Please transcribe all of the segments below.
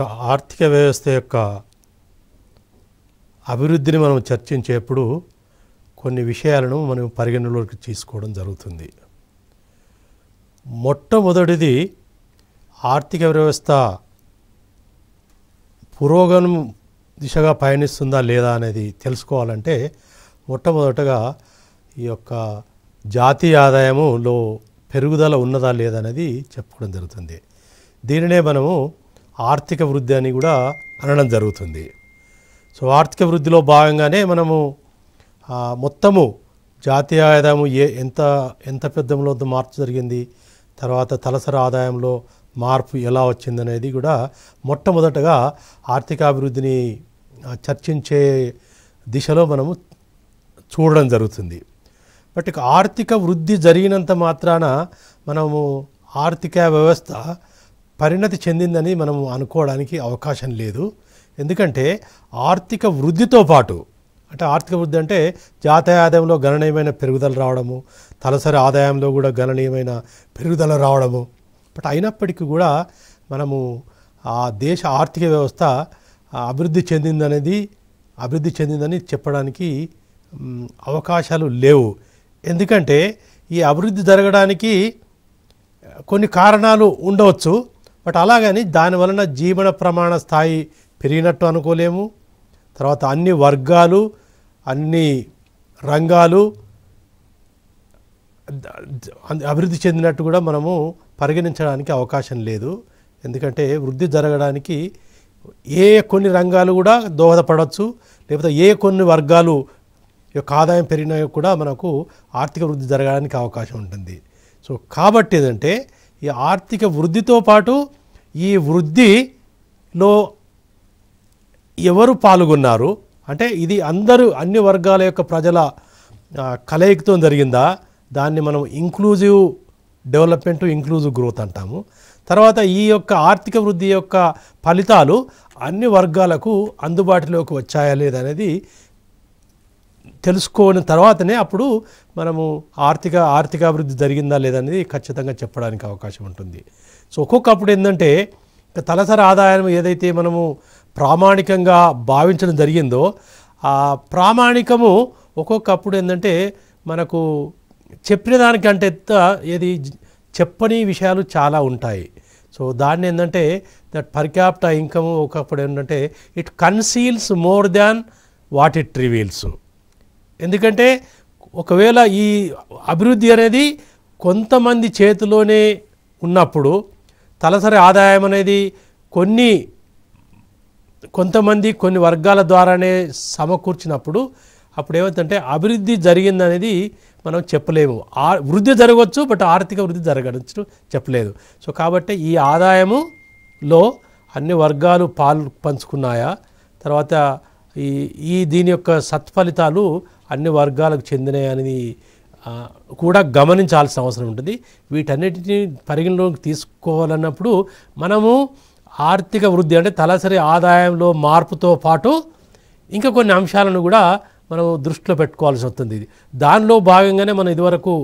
యొక్క ఆర్థిక వ్యవస్థ యొక్క అభివృద్ధిని మనం చర్చించేప్పుడు కొన్ని విషయాలను మనం పరిగణలోకి తీసుకోవడం జరుగుతుంది మొట్టమొదటిది ఆర్థిక వ్యవస్థ పురోగమనం దిశగా పయనిస్తుందా లేదా అనేది తెలుసుకోవాలంటే మొట్టమొదటగా ఈ యొక్క జాతీయ ఆదాయములో పెరుగుదల ఉన్నదా లేదనేది చెప్పుకోవడం జరుగుతుంది దీనినే మనము ఆర్థిక వృద్ధి అని కూడా అనడం జరుగుతుంది సో ఆర్థిక వృద్ధిలో భాగంగానే మనము మొత్తము జాతీయ ఆదాయము ఏ ఎంత ఎంత పెద్దంలో మార్పు జరిగింది తర్వాత తలసరి ఆదాయంలో మార్పు ఎలా వచ్చింది అనేది కూడా మొట్టమొదటగా ఆర్థికాభివృద్ధిని చర్చించే దిశలో మనము చూడడం జరుగుతుంది బట్ ఆర్థిక వృద్ధి జరిగినంత మాత్రాన మనము ఆర్థిక వ్యవస్థ పరిణతి చెందిందని మనం అనుకోవడానికి అవకాశం లేదు ఎందుకంటే ఆర్థిక వృద్ధితో పాటు అంటే ఆర్థిక వృద్ధి అంటే జాతీయ ఆదాయంలో గణనీయమైన పెరుగుదల రావడము తలసరి ఆదాయంలో కూడా గణనీయమైన పెరుగుదల రావడము బట్ అయినప్పటికీ కూడా మనము ఆ దేశ ఆర్థిక వ్యవస్థ అభివృద్ధి చెందిందనేది అభివృద్ధి చెందిందని చెప్పడానికి అవకాశాలు లేవు ఎందుకంటే ఈ అభివృద్ధి జరగడానికి కొన్ని కారణాలు ఉండవచ్చు బట్ అలాగని దానివలన జీవన ప్రమాణ స్థాయి పెరిగినట్టు అనుకోలేము తర్వాత అన్ని వర్గాలు అన్ని రంగాలు అభివృద్ధి చెందినట్టు కూడా మనము పరిగణించడానికి అవకాశం లేదు ఎందుకంటే వృద్ధి జరగడానికి ఏ కొన్ని రంగాలు కూడా దోహదపడవచ్చు లేకపోతే ఏ కొన్ని వర్గాలు యొక్క ఆదాయం పెరిగినా కూడా మనకు ఆర్థిక వృద్ధి జరగడానికి అవకాశం ఉంటుంది సో కాబట్టి ఏదంటే ఈ ఆర్థిక వృద్ధితో పాటు ఈ వృద్ధిలో ఎవరు పాల్గొన్నారు అంటే ఇది అందరూ అన్ని వర్గాల యొక్క ప్రజల కలయికతో జరిగిందా దాన్ని మనం ఇంక్లూజివ్ డెవలప్మెంట్ ఇంక్లూజివ్ గ్రోత్ అంటాము తర్వాత ఈ యొక్క ఆర్థిక వృద్ధి యొక్క ఫలితాలు అన్ని వర్గాలకు అందుబాటులోకి వచ్చాయా లేదనేది తెలుసుకోని తర్వాతనే అప్పుడు మనము ఆర్థిక ఆర్థికాభివృద్ధి జరిగిందా లేదనేది ఖచ్చితంగా చెప్పడానికి అవకాశం ఉంటుంది సో ఒక్కొక్కప్పుడు ఏంటంటే తలసరి ఆదాయం ఏదైతే మనము ప్రామాణికంగా భావించడం జరిగిందో ఆ ప్రామాణికము ఒక్కొక్కప్పుడు ఏంటంటే మనకు చెప్పిన దానికంటే ఏది చెప్పని విషయాలు చాలా ఉంటాయి సో దాన్ని ఏంటంటే దట్ పర్ క్యాప్టా ఇన్కమ్ ఒకప్పుడు ఏంటంటే it conceals more than what it reveals ఎందుకంటే ఒకవేళ ఈ అభివృద్ధి అనేది కొంతమంది చేతిలోనే ఉన్నప్పుడు తలసరి ఆదాయం అనేది కొన్ని కొంతమంది కొన్ని వర్గాల ద్వారానే సమకూర్చినప్పుడు అప్పుడు ఏమవుతుందంటే అభివృద్ధి జరిగిందనేది మనం చెప్పలేము ఆ వృద్ధి జరగవచ్చు బట్ ఆర్థిక వృద్ధి జరగవచ్చు చెప్పలేదు సో కాబట్టి ఈ ఆదాయములో అన్ని వర్గాలు పాలు పంచుకున్నాయా తర్వాత ఈ ఈ దీని యొక్క సత్ఫలితాలు అన్ని వర్గాలకు చెందినాయి అనేది కూడా గమనించాల్సిన అవసరం ఉంటుంది వీటన్నిటిని పరిగణలోకి తీసుకోవాలన్నప్పుడు మనము ఆర్థిక వృద్ధి అంటే తలసరి ఆదాయంలో మార్పుతో పాటు ఇంకా కొన్ని అంశాలను కూడా మనం దృష్టిలో పెట్టుకోవాల్సి వస్తుంది ఇది దానిలో భాగంగానే మనం ఇదివరకు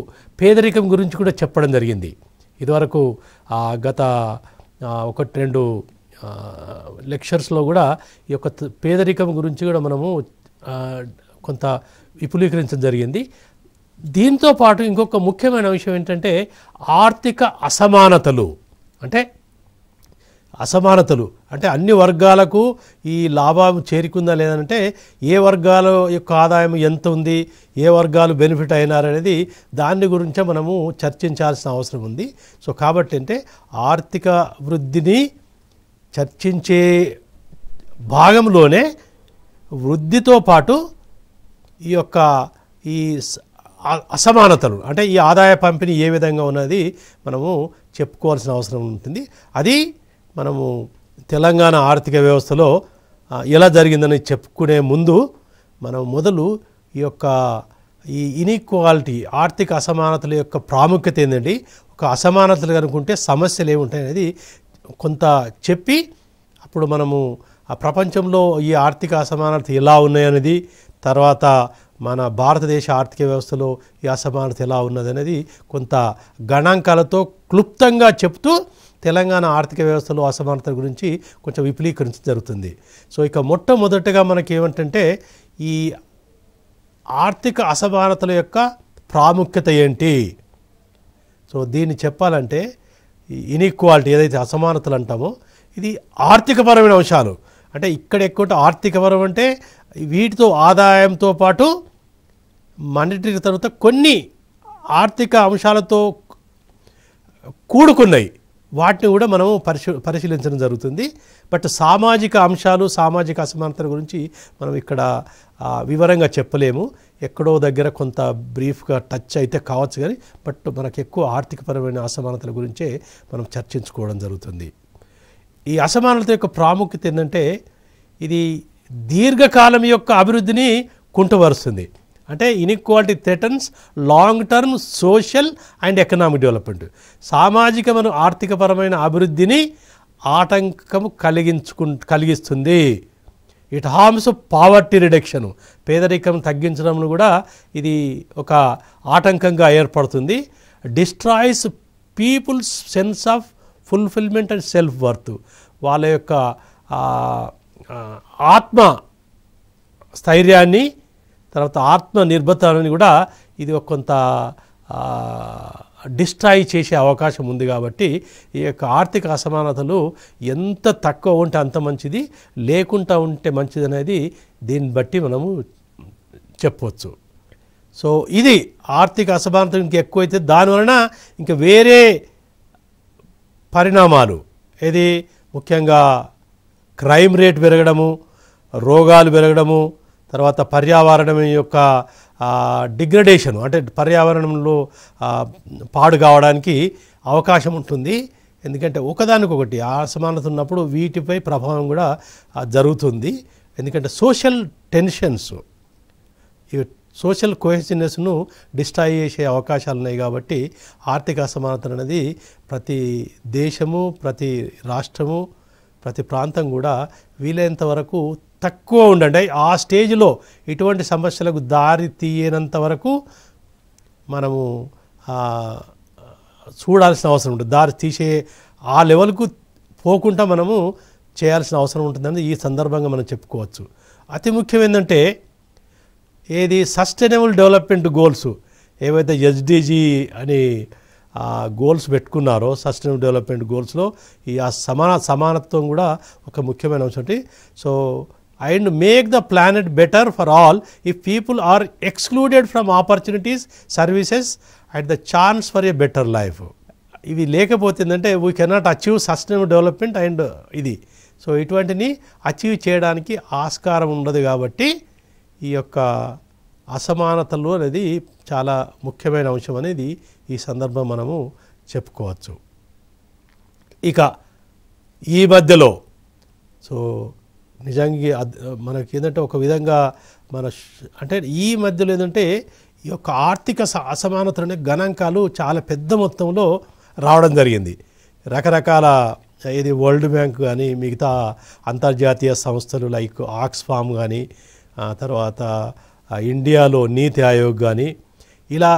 పేదరికం గురించి కూడా చెప్పడం జరిగింది ఇదివరకు గత ఒకటి రెండు లెక్చర్స్లో కూడా ఈ యొక్క పేదరికం గురించి కూడా మనము కొంత విపులీకరించడం జరిగింది దీంతో పాటు ఇంకొక ముఖ్యమైన విషయం ఏంటంటే ఆర్థిక అసమానతలు అంటే అసమానతలు అంటే అన్ని వర్గాలకు ఈ లాభం చేరుకుందా లేదంటే ఏ వర్గాల యొక్క ఆదాయం ఎంత ఉంది ఏ వర్గాలు బెనిఫిట్ అయినారనేది దాని గురించే మనము చర్చించాల్సిన అవసరం ఉంది సో కాబట్టి అంటే ఆర్థిక వృద్ధిని చర్చించే భాగంలోనే వృద్ధితో పాటు ఈ యొక్క ఈ అసమానతలు అంటే ఈ ఆదాయ పంపిణీ ఏ విధంగా ఉన్నది మనము చెప్పుకోవాల్సిన అవసరం ఉంటుంది అది మనము తెలంగాణ ఆర్థిక వ్యవస్థలో ఎలా జరిగిందని చెప్పుకునే ముందు మనం మొదలు ఈ యొక్క ఈ ఇనీక్వాలిటీ ఆర్థిక అసమానతల యొక్క ప్రాముఖ్యత ఏంటండి ఒక అసమానతలు కనుకుంటే సమస్యలు ఏముంటాయనేది కొంత చెప్పి అప్పుడు మనము ఆ ప్రపంచంలో ఈ ఆర్థిక అసమానత ఎలా ఉన్నాయనేది తర్వాత మన భారతదేశ ఆర్థిక వ్యవస్థలో ఈ అసమానత ఎలా ఉన్నదనేది కొంత గణాంకాలతో క్లుప్తంగా చెప్తూ తెలంగాణ ఆర్థిక వ్యవస్థలో అసమానత గురించి కొంచెం విపులీకరించడం జరుగుతుంది సో ఇక మొట్టమొదటగా మనకి ఏమంటంటే ఈ ఆర్థిక అసమానతల యొక్క ప్రాముఖ్యత ఏంటి సో దీన్ని చెప్పాలంటే ఇన్ఈక్వాలిటీ ఏదైతే అసమానతలు అంటామో ఇది ఆర్థికపరమైన అంశాలు అంటే ఇక్కడ ఎక్కువ ఆర్థికపరం అంటే వీటితో ఆదాయంతో పాటు మన్నిటికి తర్వాత కొన్ని ఆర్థిక అంశాలతో కూడుకున్నాయి వాటిని కూడా మనం పరిశీ పరిశీలించడం జరుగుతుంది బట్ సామాజిక అంశాలు సామాజిక అసమానతల గురించి మనం ఇక్కడ వివరంగా చెప్పలేము ఎక్కడో దగ్గర కొంత బ్రీఫ్గా టచ్ అయితే కావచ్చు కానీ బట్ మనకు ఎక్కువ ఆర్థికపరమైన అసమానతల గురించే మనం చర్చించుకోవడం జరుగుతుంది ఈ అసమానత యొక్క ప్రాముఖ్యత ఏంటంటే ఇది దీర్ఘకాలం యొక్క అభివృద్ధిని కుంటవరుస్తుంది అంటే inequality threatens long term social and economic development సామాజిక మన ఆర్థికపరమైన అభివృద్ధిని ఆటంకము కలిగించుకు కలిగిస్తుంది ఇట్ హార్మ్స్ పావర్టీ రిడక్షను పేదరికం తగ్గించడంలో కూడా ఇది ఒక ఆటంకంగా ఏర్పడుతుంది destroys people's sense of fulfilment and self worth వాళ్ళ యొక్క ఆత్మ స్థైర్యాన్ని తర్వాత ఆత్మ నిర్భతాన్ని కూడా ఇది ఒక కొంత డిస్ట్రాయ్ చేసే అవకాశం ఉంది కాబట్టి ఈ యొక్క ఆర్థిక అసమానతలు ఎంత తక్కువ ఉంటే అంత మంచిది లేకుండా ఉంటే మంచిది అనేది దీన్ని బట్టి మనము చెప్పవచ్చు సో ఇది ఆర్థిక అసమానత ఇంక ఎక్కువైతే దానివలన ఇంకా వేరే పరిణామాలు ఇది ముఖ్యంగా క్రైమ్ రేట్ పెరగడము రోగాలు పెరగడము తర్వాత పర్యావరణం యొక్క డిగ్రడేషన్ అంటే పర్యావరణంలో పాడు కావడానికి అవకాశం ఉంటుంది ఎందుకంటే ఒకదానికొకటి అసమానత ఉన్నప్పుడు వీటిపై ప్రభావం కూడా జరుగుతుంది ఎందుకంటే సోషల్ టెన్షన్స్ ఈ సోషల్ కోహెసినెస్ను డిస్ట్రాయ్ చేసే అవకాశాలు ఉన్నాయి కాబట్టి ఆర్థిక అసమానత అనేది ప్రతి దేశము ప్రతి రాష్ట్రము ప్రతి ప్రాంతం కూడా వీలైనంత వరకు తక్కువ ఉండండి ఆ స్టేజ్లో ఇటువంటి సమస్యలకు దారి తీయనంత వరకు మనము చూడాల్సిన అవసరం ఉంటుంది దారి తీసే ఆ లెవెల్కు పోకుండా మనము చేయాల్సిన అవసరం ఉంటుందని ఈ సందర్భంగా మనం చెప్పుకోవచ్చు అతి ముఖ్యం ఏంటంటే ఏది సస్టైనబుల్ డెవలప్మెంట్ గోల్స్ ఏవైతే ఎస్డిజి అని గోల్స్ పెట్టుకున్నారో సస్టైనబుల్ డెవలప్మెంట్ గోల్స్లో ఈ ఆ సమాన సమానత్వం కూడా ఒక ముఖ్యమైన అంశం so and make the planet better for all if people are excluded from opportunities services at the chance for a better life ఇవి లేకపోతుందంటే we cannot achieve sustainable development and ఇది సో ఇటువంటిని అచీవ్ చేయడానికి ఆస్కారం ఉండదు కాబట్టి ఈ యొక్క అసమానతలు అనేది చాలా ముఖ్యమైన అంశం అనేది ఈ సందర్భం మనము చెప్పుకోవచ్చు ఇక ఈ మధ్యలో సో నిజంగా మనకి ఏంటంటే ఒక విధంగా మన అంటే ఈ మధ్యలో ఏంటంటే ఈ యొక్క ఆర్థిక అసమానతలనే గణాంకాలు చాలా పెద్ద మొత్తంలో రావడం జరిగింది రకరకాల ఇది వరల్డ్ బ్యాంక్ కానీ మిగతా అంతర్జాతీయ సంస్థలు లైక్ ఆక్స్ఫామ్ కానీ తర్వాత ఇండియాలో నీతి ఆయోగ్ కానీ ఇలా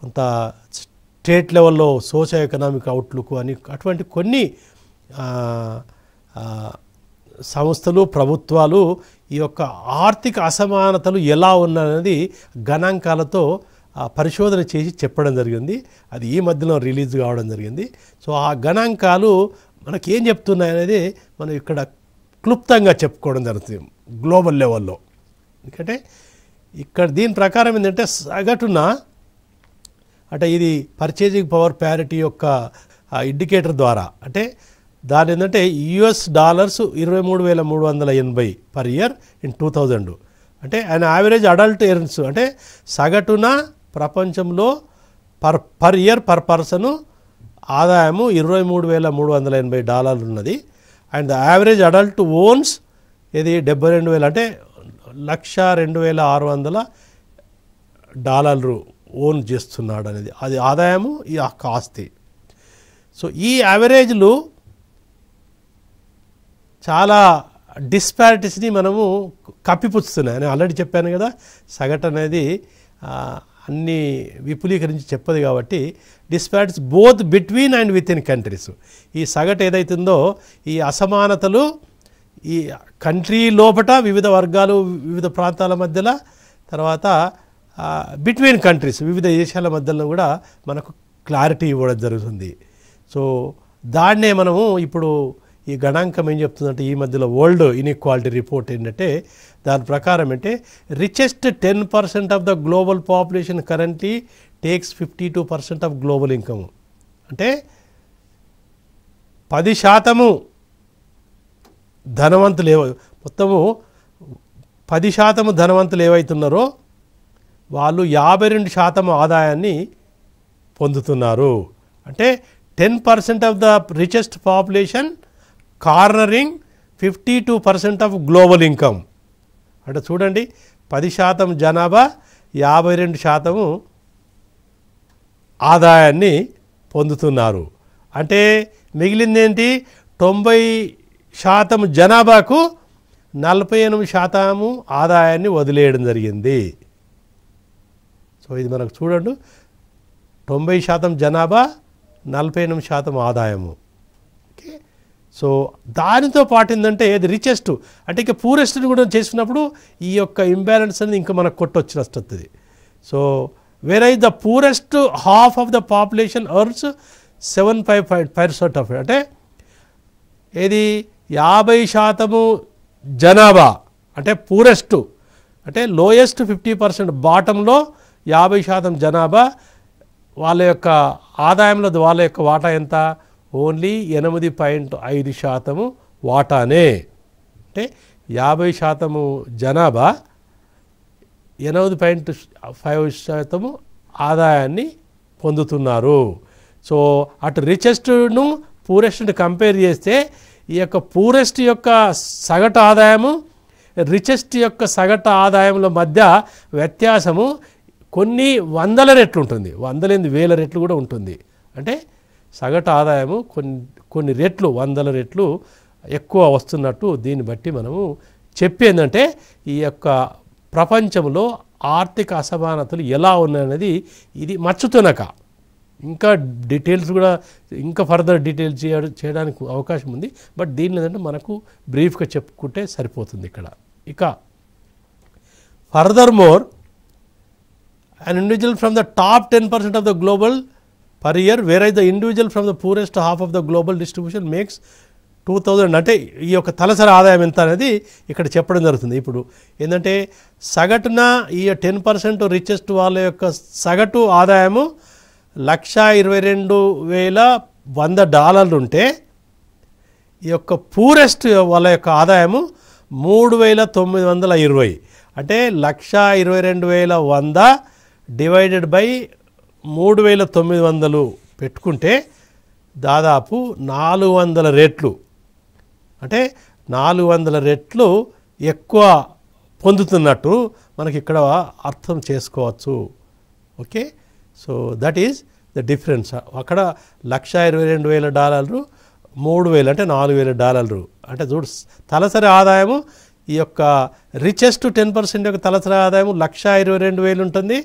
కొంత స్టేట్ లెవెల్లో సోషో ఎకనామిక్ అవుట్లుక్ అని అటువంటి కొన్ని సంస్థలు ప్రభుత్వాలు ఈ యొక్క ఆర్థిక అసమానతలు ఎలా ఉన్నాయనేది గణాంకాలతో పరిశోధన చేసి చెప్పడం జరిగింది అది ఈ మధ్యలో రిలీజ్ కావడం జరిగింది సో ఆ గణాంకాలు మనకి ఏం చెప్తున్నాయనేది మనం ఇక్కడ క్లుప్తంగా చెప్పుకోవడం జరుగుతుంది గ్లోబల్ లెవెల్లో ఎందుకంటే ఇక్కడ దీని ప్రకారం ఏంటంటే సగటున అంటే ఇది పర్చేజింగ్ పవర్ ప్యారిటీ యొక్క ఇండికేటర్ ద్వారా అంటే దాని ఏంటంటే యుఎస్ డాలర్స్ ఇరవై మూడు వేల మూడు వందల ఎనభై per year in two thousand అంటే ఆయన యావరేజ్ అడల్ట్ ఎర్న్స్ అంటే సగటున ప్రపంచంలో per per year per person ఆదాయము ఇరవై మూడు వేల మూడు వందల ఎనభై డాలర్లు ఉన్నది and the average adult owns ఇది డెబ్బై రెండు వేలు అంటే లక్ష రెండు వేల ఆరు వందల డాలర్లు ఓన్ చేస్తున్నాడు అనేది అది ఆదాయము ఈ యొక్క ఆస్తి సో ఈ యావరేజ్లు చాలా డిస్పారిటీస్ని మనము కప్పిపుచ్చుతున్నాయి నేను ఆల్రెడీ చెప్పాను కదా సగటు అనేది అన్ని విపులీకరించి చెప్పదు కాబట్టి disparities both between and within countries ఈ సగటు ఏదైతుందో ఈ అసమానతలు ఈ కంట్రీ లోపట వివిధ వర్గాలు వివిధ ప్రాంతాల మధ్యలో తర్వాత బిట్వీన్ కంట్రీస్ వివిధ దేశాల మధ్యలో కూడా మనకు క్లారిటీ ఇవ్వడం జరుగుతుంది సో దాన్నే మనము ఇప్పుడు ఈ గణాంకం ఏం చెప్తుందంటే ఈ మధ్యలో వరల్డ్ ఇన్ఈక్వాలిటీ రిపోర్ట్ ఏంటంటే దాని ప్రకారం అంటే richest ten percent of the global population currently takes fifty two percent of global income అంటే పది శాతము ధనవంతులు ఏవ మొత్తము పది శాతము ధనవంతులు ఏవైతున్నారో వాళ్ళు యాభై రెండు శాతం ఆదాయాన్ని పొందుతున్నారు అంటే ten percent of the richest population cornering fifty two percent of global income అంటే చూడండి పది శాతం జనాభా యాభై రెండు శాతము ఆదాయాన్ని పొందుతున్నారు అంటే మిగిలిందేంటి తొంభై శాతం జనాభాకు నలభై ఎనిమిది శాతము ఆదాయాన్ని వదిలేయడం జరిగింది సో ఇది మనకు చూడండి తొంభై శాతం జనాభా నలభై ఎనిమిది శాతం ఆదాయము ఓకే సో దానితో పాటు ఏంటంటే ఏది రిచెస్ట్ అంటే ఇక పూరెస్ట్ని కూడా చేసినప్పుడు ఈ యొక్క ఇంబ్యాలెన్స్ అనేది ఇంకా మనకు కొట్టొచ్చిన వస్తుంది so where I the poorest half of the population earns seven five five percent of అంటే ఏది యాభై శాతము జనాభా అంటే పూరెస్ట్ అంటే లోయెస్ట్ ఫిఫ్టీ పర్సెంట్ బాటంలో యాభై శాతం జనాభా వాళ్ళ యొక్క ఆదాయంలో వాళ్ళ యొక్క వాటా ఎంత ఓన్లీ ఎనిమిది పాయింట్ ఐదు శాతము వాటానే అంటే యాభై శాతము జనాభా ఎనిమిది పాయింట్ ఫైవ్ శాతము ఆదాయాన్ని పొందుతున్నారు సో అటు రిచెస్ట్ను పూరెస్ట్ని కంపేర్ చేస్తే ఈ యొక్క పూరెస్ట్ యొక్క సగటు ఆదాయము రిచెస్ట్ యొక్క సగటు ఆదాయంలో మధ్య వ్యత్యాసము కొన్ని వందల రెట్లు ఉంటుంది వందలేని వేల రెట్లు కూడా ఉంటుంది అంటే సగటు ఆదాయము కొన్ని కొన్ని రెట్లు వందల రెట్లు ఎక్కువ వస్తున్నట్టు దీన్ని బట్టి మనము చెప్పేందంటే ఈ యొక్క ప్రపంచంలో ఆర్థిక అసమానతలు ఎలా ఉన్నాయనేది ఇది మర్చుతునక ఇంకా డీటెయిల్స్ కూడా ఇంకా ఫర్దర్ డీటెయిల్స్ చేయడానికి అవకాశం ఉంది బట్ దీని ఏంటంటే మనకు బ్రీఫ్గా చెప్పుకుంటే సరిపోతుంది ఇక్కడ ఇక furthermore an individual from the top 10 percent of the global per year, whereas the individual from the poorest half of the global distribution makes two thousand అంటే ఈ యొక్క తలసరి ఆదాయం ఎంత అనేది ఇక్కడ చెప్పడం జరుగుతుంది ఇప్పుడు ఏంటంటే సగటున ఈ టెన్ పర్సెంట్ రిచెస్ట్ వాళ్ళ యొక్క సగటు ఆదాయము లక్ష ఇరవై రెండు వేల వంద డాలర్లు ఉంటే ఈ యొక్క పూరెస్ట్ వాళ్ళ యొక్క ఆదాయము మూడు వేల తొమ్మిది వందల ఇరవై అంటే లక్ష ఇరవై రెండు వేల వంద డివైడెడ్ బై మూడు వేల తొమ్మిది వందలు పెట్టుకుంటే దాదాపు నాలుగు వందల రెట్లు అంటే నాలుగు వందల రెట్లు ఎక్కువ పొందుతున్నట్టు మనకి ఇక్కడ అర్థం చేసుకోవచ్చు okay so that is the difference అక్కడ లక్ష ఇరవై రెండు వేల డాలర్లు మూడు వేలు అంటే నాలుగు వేల డాలర్లు అంటే చూడు తలసరి ఆదాయము ఈ యొక్క రిచెస్ట్ టెన్ పర్సెంట్ యొక్క తలసరి ఆదాయం లక్ష ఇరవై రెండు వేలు ఉంటుంది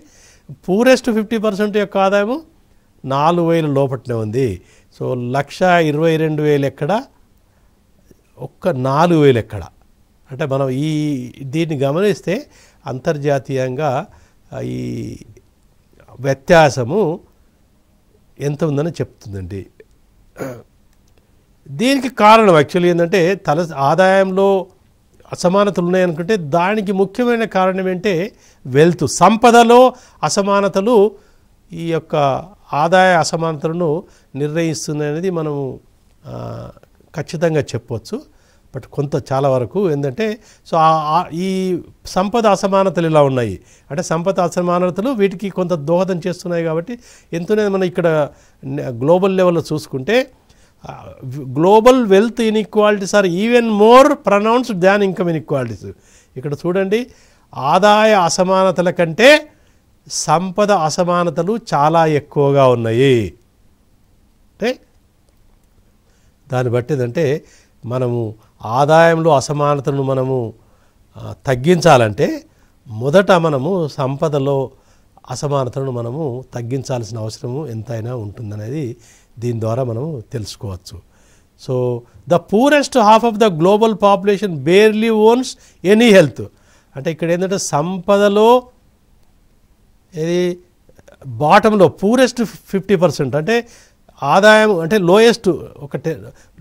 పూరెస్ట్ ఫిఫ్టీ పర్సెంట్ యొక్క ఆదాయము నాలుగు వేల లోపట్నే ఉంది సో లక్ష ఇరవై రెండు వేలు ఎక్కడ ఒక్క నాలుగు వేలు ఎక్కడ అంటే మనం ఈ దీన్ని గమనిస్తే అంతర్జాతీయంగా ఈ వ్యత్యాసము ఎంత ఉందని చెప్తుందండి దీనికి కారణం యాక్చువల్లీ ఏంటంటే తల ఆదాయంలో అసమానతలు ఉన్నాయనుకుంటే దానికి ముఖ్యమైన కారణం ఏంటంటే వెల్త్ సంపదలో అసమానతలు ఈ యొక్క ఆదాయ అసమానతలను నిర్ణయిస్తుందనేది అనేది మనము ఖచ్చితంగా చెప్పవచ్చు బట్ కొంత చాలా వరకు ఏంటంటే సో ఈ సంపద అసమానతలు ఇలా ఉన్నాయి అంటే సంపద అసమానతలు వీటికి కొంత దోహదం చేస్తున్నాయి కాబట్టి ఎంతోనే మనం ఇక్కడ గ్లోబల్ లెవెల్లో చూసుకుంటే global wealth inequalities are even more pronounced than income inequalities ఇక్కడ చూడండి ఆదాయ అసమానతల కంటే సంపద అసమానతలు చాలా ఎక్కువగా ఉన్నాయి అంటే దాన్ని బట్టి ఏంటంటే మనము ఆదాయంలో అసమానతను మనము తగ్గించాలంటే మొదట మనము సంపదలో అసమానతను మనము తగ్గించాల్సిన అవసరము ఎంతైనా ఉంటుందనేది దీని ద్వారా మనము తెలుసుకోవచ్చు so the poorest half of the global population barely owns any wealth అంటే ఇక్కడ ఏంటంటే సంపదలో ఇది బాటంలో పూరెస్ట్ ఫిఫ్టీ పర్సెంట్ అంటే ఆదాయం అంటే లోయెస్ట్ ఒక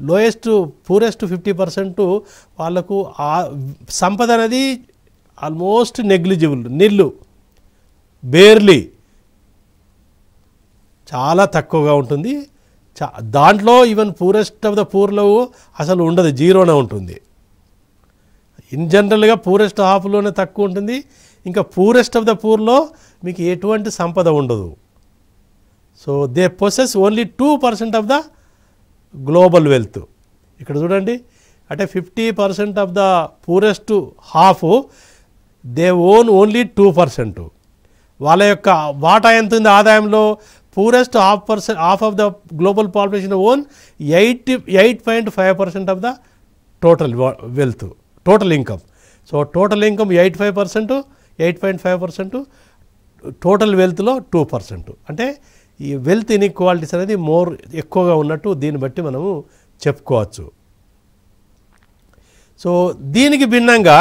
లోయెస్ట్ పూరెస్ట్ ఫిఫ్టీ పర్సెంట్ వాళ్ళకు సంపద అనేది ఆల్మోస్ట్ నెగ్లిజిబుల్ నిల్లు బేర్లీ చాలా తక్కువగా ఉంటుంది దాంట్లో ఈవెన్ పూరెస్ట్ ఆఫ్ ద పూర్లో అసలు ఉండదు జీరోనే ఉంటుంది ఇన్ జనరల్గా పూరెస్ట్ హాఫ్లోనే తక్కువ ఉంటుంది ఇంకా పూరెస్ట్ ఆఫ్ ద పూర్లో మీకు ఎటువంటి సంపద ఉండదు so they possess only two percent of the global wealth ఇక్కడ చూడండి అంటే fifty percent of the poorest half they own only two percent వాళ్ళ యొక్క వాటా ఎంత ఉంది ఆదాయంలో poorest half percent half of the global population own eight eight point five percent of the total wealth total income so total income eight five percent eight point five percent total వెల్త్లో two percent అంటే ఈ wealth inequalities అనేది more ఎక్కువగా ఉన్నట్టు దీన్ని బట్టి మనము చెప్పుకోవచ్చు సో దీనికి భిన్నంగా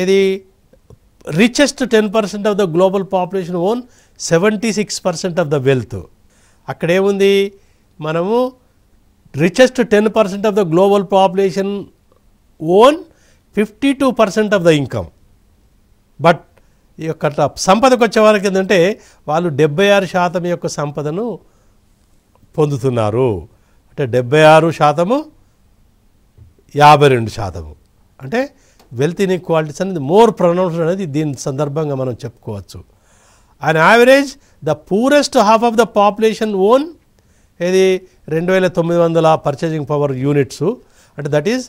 ఏది richest ten percent of the global population own seventy six percent of the wealth అక్కడేముంది మనము richest ten percent of the global population own fifty two percent of the income but ఈ యొక్క సంపదకు వచ్చే వాళ్ళకి ఏంటంటే వాళ్ళు డెబ్బై ఆరు శాతం యొక్క సంపదను పొందుతున్నారు అంటే డెబ్బై ఆరు శాతము యాభై రెండు శాతము అంటే వెల్త్ ఇన్ఈక్వాలిటీస్ అనేది మోర్ ప్రొనౌన్స్డ్ అనేది దీని సందర్భంగా మనం చెప్పుకోవచ్చు and average the poorest half of the population own ఇది రెండు వేల తొమ్మిది వందల పర్చేజింగ్ పవర్ యూనిట్సు అంటే దట్ ఈస్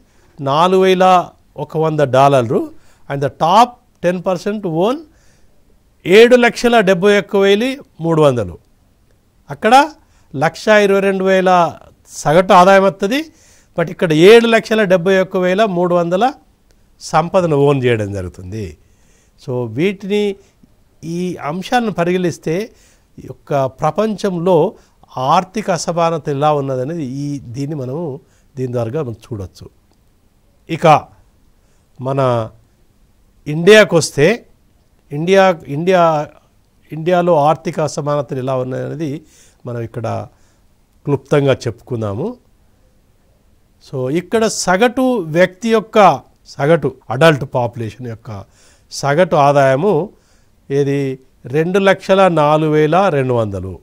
నాలుగు వేల ఒక వంద డాలర్లు and the top ten percent own ఏడు లక్షల డెబ్బై ఒక్క వేలు మూడు వందలు అక్కడ లక్ష ఇరవై రెండు వేల సగటు ఆదాయం వస్తుంది బట్ ఇక్కడ ఏడు లక్షల డెబ్బై ఒక్క వేల మూడు వందల సంపదను ఓన్ చేయడం జరుగుతుంది సో వీటిని ఈ అంశాలను పరిగణిస్తే యొక్క ప్రపంచంలో ఆర్థిక అసమానత ఎలా ఉన్నదనేది ఈ దీన్ని మనము దీని ద్వారా మనం చూడవచ్చు ఇక మన ఇండియాకు వస్తే ఇండియా ఇండియా ఇండియాలో ఆర్థిక అసమానతలు ఎలా ఉన్నాయనేది మనం ఇక్కడ క్లుప్తంగా చెప్పుకున్నాము సో ఇక్కడ సగటు వ్యక్తి యొక్క సగటు అడల్ట్ పాపులేషన్ యొక్క సగటు ఆదాయము ఏది రెండు లక్షల నాలుగు వేల రెండు వందలు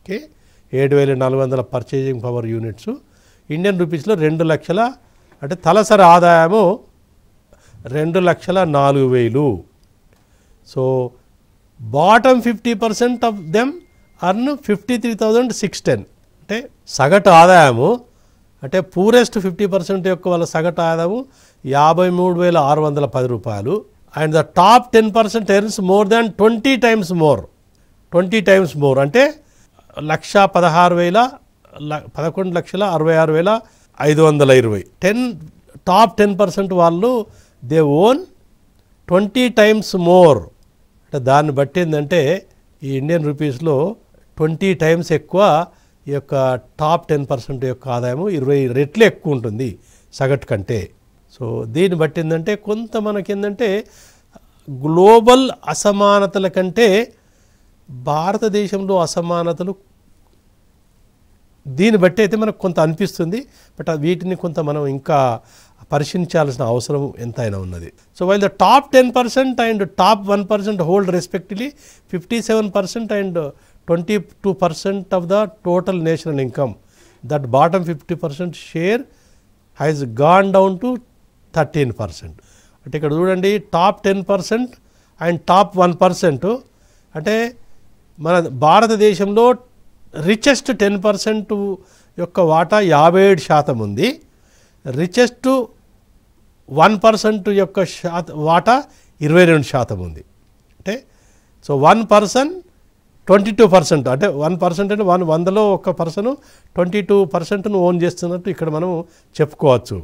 ఓకే ఏడు వేల నాలుగు వందల పర్చేజింగ్ పవర్ యూనిట్స్ ఇండియన్ రూపీస్లో రెండు లక్షల అంటే తలసరి ఆదాయము రెండు లక్షల నాలుగు వేలు so bottom fifty percent of them earn fifty three thousand six ten అంటే సగటు ఆదాయము అంటే పూరెస్ట్ ఫిఫ్టీ పర్సెంట్ యొక్క వాళ్ళ సగటు ఆదాయము యాభై మూడు వేల ఆరు వందల పది రూపాయలు and the top ten percent earns more than twenty times more twenty times more అంటే లక్ష పదహారు వేల పదకొండు లక్షల అరవై ఆరు వేల ఐదు వందల ఇరవై టెన్ టాప్ టెన్ పర్సెంట్ వాళ్ళు they own twenty times more అంటే దాన్ని బట్టి ఏంటంటే ఈ ఇండియన్ రూపీస్లో ట్వంటీ టైమ్స్ ఎక్కువ ఈ యొక్క టాప్ టెన్ పర్సెంట్ యొక్క ఆదాయము ఇరవై రెట్లు ఎక్కువ ఉంటుంది సగటు కంటే సో దీన్ని బట్టి ఏంటంటే కొంత మనకి ఏంటంటే గ్లోబల్ అసమానతల కంటే భారతదేశంలో అసమానతలు దీన్ని బట్టి అయితే మనకు కొంత అనిపిస్తుంది బట్ వీటిని కొంత మనం ఇంకా పరిశీలించాల్సిన అవసరం ఎంతైనా ఉన్నది so while the top ten percent and top one percent hold respectively fifty seven percent and twenty two percent of the total national income that bottom fifty percent share has gone down to thirteen percent అంటే ఇక్కడ చూడండి top ten percent and top one percent అంటే మన భారతదేశంలో richest ten percent యొక్క వాటా యాభై ఏడు శాతం ఉంది రిచెస్ట్ వన్ పర్సెంట్ యొక్క శాత వాటా ఇరవై రెండు శాతం ఉంది అంటే so one person twenty two percent అంటే వన్ పర్సెంట్ అంటే వన్ వందలో ఒక పర్సన్ ట్వంటీ టూ పర్సెంట్ను ఓన్ చేస్తున్నట్టు ఇక్కడ మనం చెప్పుకోవచ్చు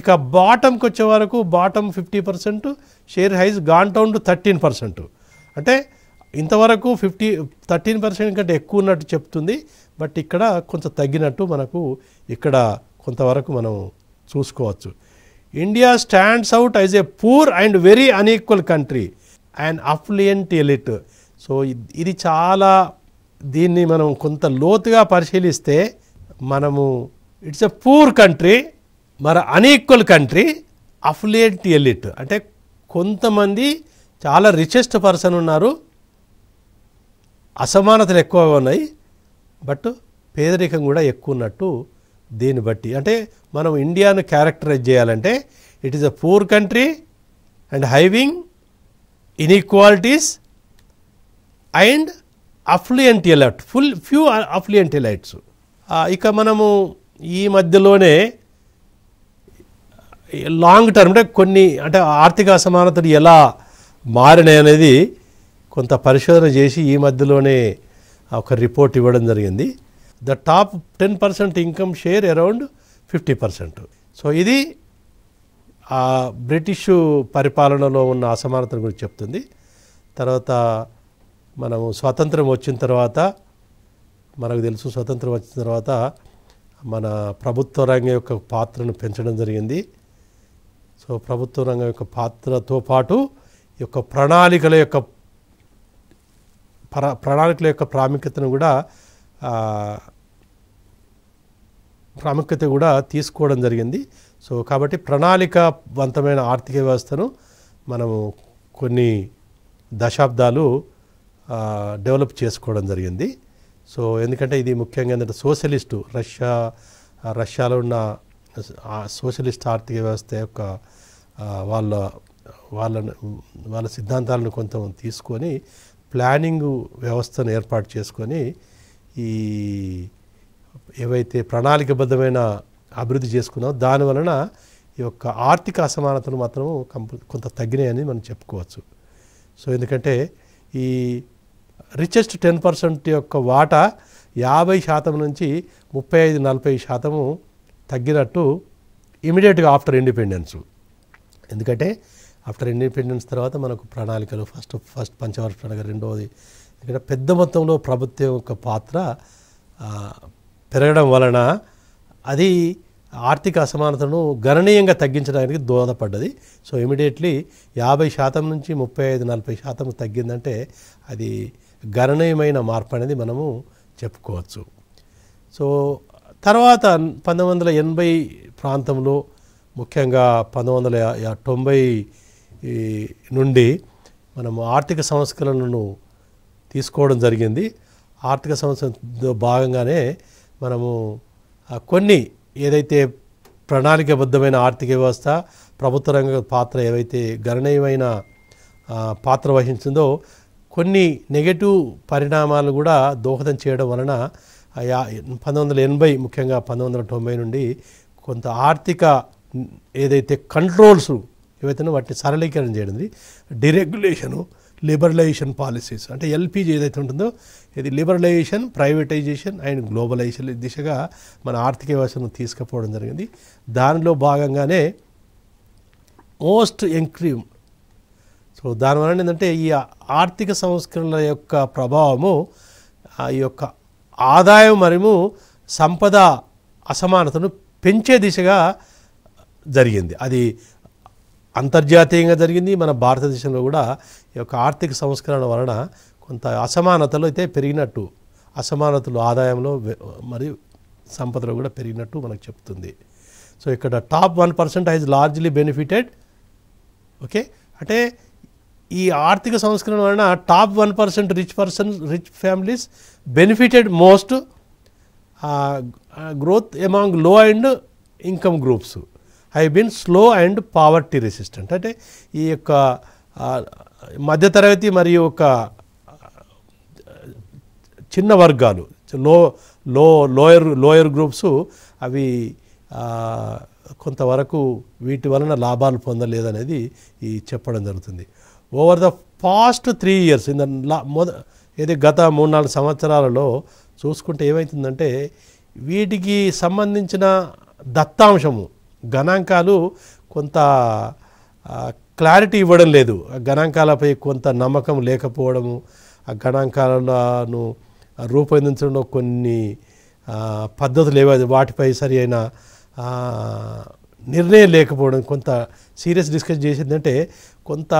ఇక బాటంకి వచ్చే వరకు bottom fifty percent share has gone down to thirteen percent అంటే ఇంతవరకు ఫిఫ్టీ థర్టీన్ పర్సెంట్ కంటే ఎక్కువ ఉన్నట్టు చెప్తుంది బట్ ఇక్కడ కొంత తగ్గినట్టు మనకు ఇక్కడ కొంతవరకు మనం చూసుకోవచ్చు India stands out as a poor and very unequal country and affluent elite so ఇది చాలా దీన్ని మనం కొంత లోతుగా పరిశీలిస్తే మనము ఇట్స్ ఎ పూర్ కంట్రీ మరి అన్ఈక్వల్ కంట్రీ అఫ్లియెంట్ ఎలిట్ అంటే కొంతమంది చాలా రిచెస్ట్ పర్సన్ ఉన్నారు అసమానతలు ఎక్కువ ఉన్నాయి బట్ పేదరికం కూడా ఎక్కువ ఉన్నట్టు దీన్ని బట్టి అంటే మనం ఇండియాను క్యారెక్టరైజ్ చేయాలంటే it is a poor country and having inequalities and affluent elite full few affluent elites ఇక మనము ఈ మధ్యలోనే లాంగ్ టర్మ్ అంటే కొన్ని అంటే ఆర్థిక అసమానతలు ఎలా మారినాయి అనేది కొంత పరిశోధన చేసి ఈ మధ్యలోనే ఒక రిపోర్ట్ ఇవ్వడం జరిగింది the top ten percent income share around fifty percent so ఇది ఆ బ్రిటిషు పరిపాలనలో ఉన్న అసమానతల గురించి చెప్తుంది తర్వాత మనము స్వాతంత్రం వచ్చిన తర్వాత మనకు తెలుసు స్వతంత్రం వచ్చిన తర్వాత మన ప్రభుత్వ రంగం యొక్క పాత్రను పెంచడం జరిగింది సో ప్రభుత్వ రంగం యొక్క పాత్రతో పాటు యొక్క ప్రణాళికల యొక్క ప్రణాళికల యొక్క ప్రాముఖ్యతను కూడా ప్రాముఖ్యత కూడా తీసుకోవడం జరిగింది సో కాబట్టి ప్రణాళికవంతమైన ఆర్థిక వ్యవస్థను మనము కొన్ని దశాబ్దాలు డెవలప్ చేసుకోవడం జరిగింది సో ఎందుకంటే ఇది ముఖ్యంగా ఏంటంటే సోషలిస్టు రష్యా రష్యాలో ఉన్న సోషలిస్ట్ ఆర్థిక వ్యవస్థ యొక్క వాళ్ళ వాళ్ళను వాళ్ళ సిద్ధాంతాలను కొంత తీసుకొని ప్లానింగ్ వ్యవస్థను ఏర్పాటు చేసుకొని ఈ ఏవైతే ప్రణాళికబద్ధమైన అభివృద్ధి చేసుకున్నామో దాని వలన ఈ యొక్క ఆర్థిక అసమానతలు మాత్రం కొంత తగ్గినాయని మనం చెప్పుకోవచ్చు సో ఎందుకంటే ఈ రిచెస్ట్ టెన్ పర్సెంట్ యొక్క వాటా యాభై శాతం నుంచి ముప్పై ఐదు నలభై శాతము తగ్గినట్టు ఇమీడియట్గా ఆఫ్టర్ ఇండిపెండెన్స్ ఎందుకంటే ఆఫ్టర్ ఇండిపెండెన్స్ తర్వాత మనకు ప్రణాళికలు ఫస్ట్ ఫస్ట్ పంచవర్ష ప్రణాళిక రెండవది ఇక్కడ పెద్ద మొత్తంలో ప్రభుత్వం యొక్క పాత్ర పెరగడం వలన అది ఆర్థిక అసమానతను గణనీయంగా తగ్గించడానికి దోహదపడ్డది సో ఇమీడియట్లీ యాభై శాతం నుంచి ముప్పై ఐదు నలభై శాతం తగ్గిందంటే అది గణనీయమైన మార్పు అనేది మనము చెప్పుకోవచ్చు సో తర్వాత పంతొమ్మిది వందల ఎనభై ప్రాంతంలో ముఖ్యంగా పంతొమ్మిది వందల తొంభై నుండి మనము ఆర్థిక సంస్కరణను తీసుకోవడం జరిగింది ఆర్థిక సంస్కరణలో భాగంగానే మనము కొన్ని ఏదైతే ప్రణాళికబద్ధమైన ఆర్థిక వ్యవస్థ ప్రభుత్వ రంగ పాత్ర ఏవైతే గణనీయమైన పాత్ర వహించిందో కొన్ని నెగటివ్ పరిణామాలు కూడా దోహదం చేయడం వలన పంతొమ్మిది వందల ఎనభై ముఖ్యంగా పంతొమ్మిది వందల తొంభై నుండి కొంత ఆర్థిక ఏదైతే కంట్రోల్స్ ఏవైతేనో వాటిని సరళీకరణ చేయడం డిరెగ్యులేషను లిబరలైజేషన్ పాలసీస్ అంటే ఎల్పిజి ఏదైతే ఉంటుందో ఇది లిబరలైజేషన్ ప్రైవేటైజేషన్ అండ్ గ్లోబలైజేషన్ దిశగా మన ఆర్థిక వ్యవస్థను తీసుకుపోవడం జరిగింది దానిలో భాగంగానే మోస్ట్ ఎంక్రీమ్ సో దానివల్ల ఏంటంటే ఈ ఆర్థిక సంస్కరణల యొక్క ప్రభావము ఈ యొక్క ఆదాయం మరియు సంపద అసమానతను పెంచే దిశగా జరిగింది అది అంతర్జాతీయంగా జరిగింది మన భారతదేశంలో కూడా ఈ యొక్క ఆర్థిక సంస్కరణ వలన కొంత అసమానతలు అయితే పెరిగినట్టు అసమానతలు ఆదాయంలో మరియు సంపదలో కూడా పెరిగినట్టు మనకు చెప్తుంది సో ఇక్కడ top one percent is largely benefited okay అంటే ఈ ఆర్థిక సంస్కరణ వలన top one percent rich person rich families benefited most growth growth లో and income groups groups have slow and and resistant అంటే ఈ యొక్క మధ్యతరగతి మరియు ఒక చిన్న వర్గాలు లో లో లోయర్ లోయర్ గ్రూప్స్ అవి కొంతవరకు వీటి వలన లాభాలు పొందలేదనేది ఈ చెప్పడం జరుగుతుంది over the past three years in the మొద ఇది గత మూడు నాలుగు సంవత్సరాలలో చూసుకుంటే ఏమవుతుందంటే వీటికి సంబంధించిన దత్తాంశము గణాంకాలు కొంత క్లారిటీ ఇవ్వడం లేదు గణాంకాలపై కొంత నమ్మకం లేకపోవడము ఆ గణాంకాలను రూపొందించడంలో కొన్ని పద్ధతులు ఏవైతే వాటిపై సరి అయిన నిర్ణయం లేకపోవడం కొంత సీరియస్ డిస్కస్ చేసిందంటే కొంత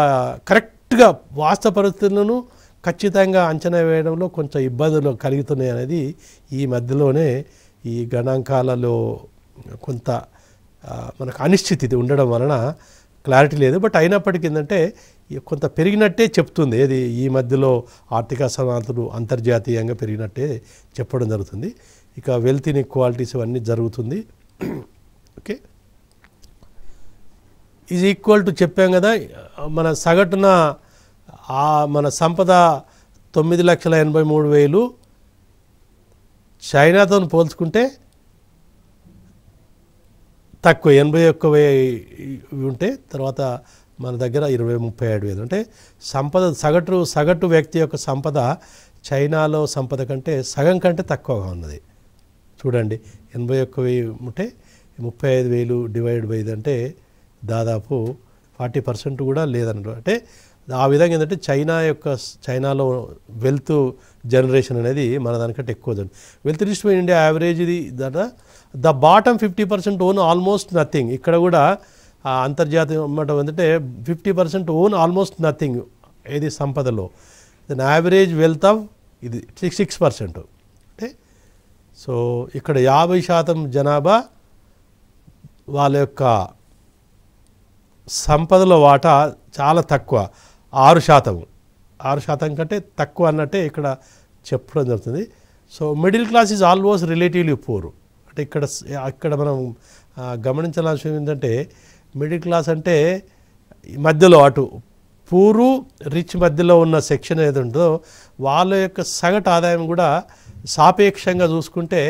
కరెక్ట్గా వాస్తవ పరిస్థితులను ఖచ్చితంగా అంచనా వేయడంలో కొంచెం ఇబ్బందులు కలుగుతున్నాయి అనేది ఈ మధ్యలోనే ఈ గణాంకాలలో కొంత మనకు అనిశ్చితి ఉండడం వలన క్లారిటీ లేదు బట్ అయినప్పటికీ ఏంటంటే కొంత పెరిగినట్టే చెప్తుంది ఏది ఈ మధ్యలో ఆర్థిక సమానతలు అంతర్జాతీయంగా పెరిగినట్టే చెప్పడం జరుగుతుంది ఇక వెల్త్ ఈక్వాలిటీస్ ఇవన్నీ జరుగుతుంది ఓకే ఈజ్ ఈక్వల్ టు చెప్పాం కదా మన సగటున ఆ మన సంపద తొమ్మిది లక్షల ఎనభై మూడు వేలు చైనాతో పోల్చుకుంటే తక్కువ ఎనభై ఒక్క ఉంటే తర్వాత మన దగ్గర ఇరవై ముప్పై ఏడు వేలు అంటే సంపద సగటు సగటు వ్యక్తి యొక్క సంపద చైనాలో సంపద కంటే సగం కంటే తక్కువగా ఉన్నది చూడండి ఎనభై ఒక్క వెయ్యి ఉంటే ముప్పై ఐదు వేలు డివైడ్ బై అంటే దాదాపు ఫార్టీ పర్సెంట్ కూడా లేదన్నారు అంటే ఆ విధంగా ఏంటంటే చైనా యొక్క చైనాలో వెల్త్ జనరేషన్ అనేది మన దానికంటే ఎక్కువ వెల్త్ రిజిస్టర్ ఇండియా యావరేజ్ది దాట the bottom fifty percent own almost nothing ఇక్కడ కూడా అంతర్జాతీయ మటం ఏంటంటే fifty percent own almost nothing ఏది సంపదలో దెన్ యావరేజ్ వెల్త్ ఆఫ్ ఇది సిక్స్ పర్సెంట్ అంటే సో ఇక్కడ యాభై శాతం జనాభా వాళ్ళ యొక్క సంపదల వాటా చాలా తక్కువ ఆరు శాతం ఆరు శాతం కంటే తక్కువ అన్నట్టే ఇక్కడ చెప్పడం జరుగుతుంది so middle class is almost relatively poor అంటే ఇక్కడ ఇక్కడ మనం గమనించాల్సిన ఏంటంటే మిడిల్ క్లాస్ అంటే మధ్యలో అటు పూరు రిచ్ మధ్యలో ఉన్న సెక్షన్ ఏది ఉంటుందో వాళ్ళ యొక్క సగటు ఆదాయం కూడా సాపేక్షంగా చూసుకుంటే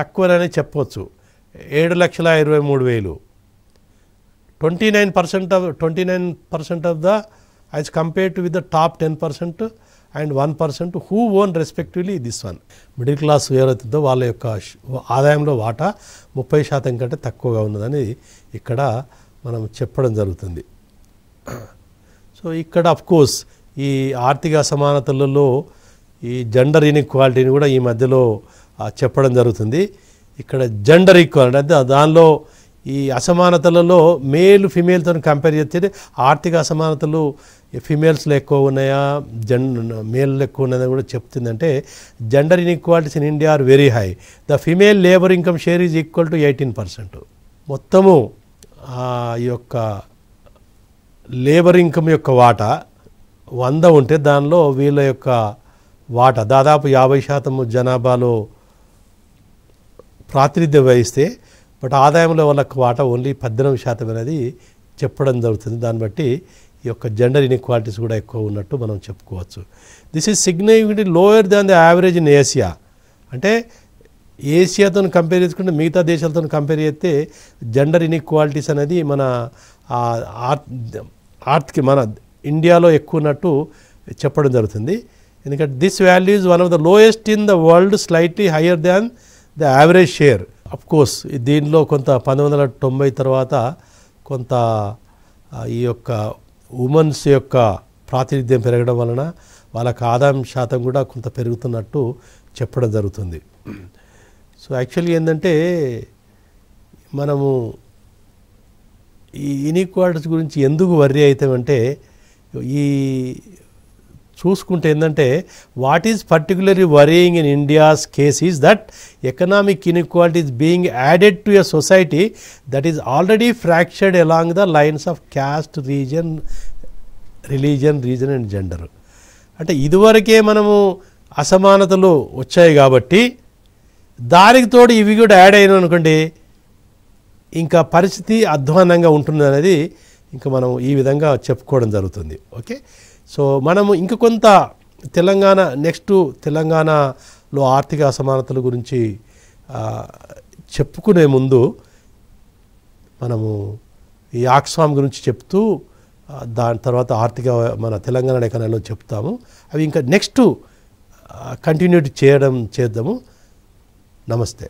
తక్కువనే చెప్పవచ్చు ఏడు లక్షల ఇరవై మూడు వేలు twenty nine percent of twenty nine percent of the as compared with the top ten percent and one percent who own respectively this one middle class ఏవైతుందో వాళ్ళ యొక్క ఆదాయంలో వాటా ముప్పై శాతం కంటే తక్కువగా ఉన్నదని ఇక్కడ మనం చెప్పడం జరుగుతుంది సో ఇక్కడ కోర్స్ ఈ ఆర్థిక అసమానతలలో ఈ జెండర్ ఇన్ఈక్వాలిటీని కూడా ఈ మధ్యలో చెప్పడం జరుగుతుంది ఇక్కడ జెండర్ ఈక్వాలిటీ అంటే దానిలో ఈ అసమానతలలో మేల్ ఫిమేల్తో కంపేర్ చేస్తే ఆర్థిక అసమానతలు ఫిమేల్స్లో ఎక్కువ ఉన్నాయా జెన్ మేల్లో ఎక్కువ ఉన్నాయని కూడా చెప్తుందంటే gender inequalities in India are very high the female labour income share is equal to eighteen percent మొత్తము ఈ యొక్క లేబర్ ఇన్కమ్ యొక్క వాటా వంద ఉంటే దానిలో వీళ్ళ యొక్క వాటా దాదాపు యాభై శాతం జనాభాలో ప్రాతినిధ్యం వహిస్తే బట్ ఆదాయంలో వాళ్ళ వాటా ఓన్లీ పద్దెనిమిది శాతం అనేది చెప్పడం జరుగుతుంది దాన్ని బట్టి ఈ యొక్క జెండర్ ఇన్ఈక్వాలిటీస్ కూడా ఎక్కువ ఉన్నట్టు మనం చెప్పుకోవచ్చు this is significant lower than the average in Asia అంటే ఏషియాతో కంపేర్ చేసుకుంటే మిగతా దేశాలతో కంపేర్ చేస్తే జెండర్ ఇన్ఈక్వాలిటీస్ అనేది మన ఆర్త్కి మన ఇండియాలో ఎక్కువ ఉన్నట్టు చెప్పడం జరుగుతుంది ఎందుకంటే this value is one of the lowest in the world slightly higher than the average share of course దీనిలో కొంత పంతొమ్మిది వందల తొంభై తర్వాత కొంత ఈ యొక్క ఉమెన్స్ యొక్క ప్రాతినిధ్యం పెరగడం వలన వాళ్ళకి ఆదాయం శాతం కూడా కొంత పెరుగుతున్నట్టు చెప్పడం జరుగుతుంది సో యాక్చువల్లీ ఏంటంటే మనము ఈ ఇన్ఈక్వాలిటీస్ గురించి ఎందుకు వర్రీ అవుతామంటే ఈ చూసుకుంటే ఏంటంటే what is particularly worrying in India's case is that economic inequality is being added to a society that is already fractured along the lines of caste region religion region and gender అంటే ఇదివరకే మనము అసమానతలు వచ్చాయి కాబట్టి దానికి తోడు ఇవి కూడా యాడ్ అయినా అనుకోండి ఇంకా పరిస్థితి అధ్వానంగా ఉంటుంది అనేది ఇంకా మనం ఈ విధంగా చెప్పుకోవడం జరుగుతుంది ఓకే సో మనము ఇంక కొంత తెలంగాణ నెక్స్ట్ తెలంగాణలో ఆర్థిక అసమానతల గురించి చెప్పుకునే ముందు మనము ఈ ఆక్స్వామ్ గురించి చెప్తూ దాని తర్వాత ఆర్థిక మన తెలంగాణ ఎకనామీలో చెప్తాము అవి ఇంకా నెక్స్ట్ కంటిన్యూటీ చేయడం చేద్దాము నమస్తే